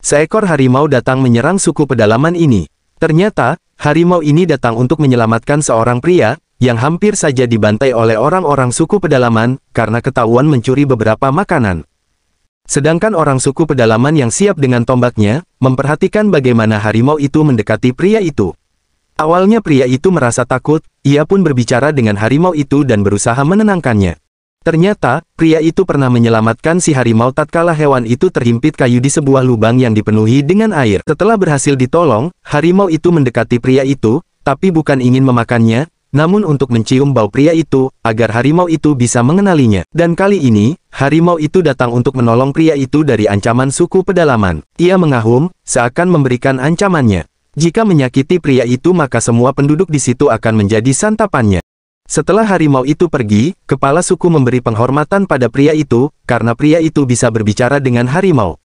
Seekor harimau datang menyerang suku pedalaman ini. Ternyata, harimau ini datang untuk menyelamatkan seorang pria, yang hampir saja dibantai oleh orang-orang suku pedalaman, karena ketahuan mencuri beberapa makanan. Sedangkan orang suku pedalaman yang siap dengan tombaknya, memperhatikan bagaimana harimau itu mendekati pria itu. Awalnya pria itu merasa takut, ia pun berbicara dengan harimau itu dan berusaha menenangkannya. Ternyata, pria itu pernah menyelamatkan si harimau tatkala hewan itu terhimpit kayu di sebuah lubang yang dipenuhi dengan air. Setelah berhasil ditolong, harimau itu mendekati pria itu, tapi bukan ingin memakannya, namun untuk mencium bau pria itu, agar harimau itu bisa mengenalinya. Dan kali ini, harimau itu datang untuk menolong pria itu dari ancaman suku pedalaman. Ia mengahum, seakan memberikan ancamannya. Jika menyakiti pria itu maka semua penduduk di situ akan menjadi santapannya. Setelah harimau itu pergi, kepala suku memberi penghormatan pada pria itu, karena pria itu bisa berbicara dengan harimau.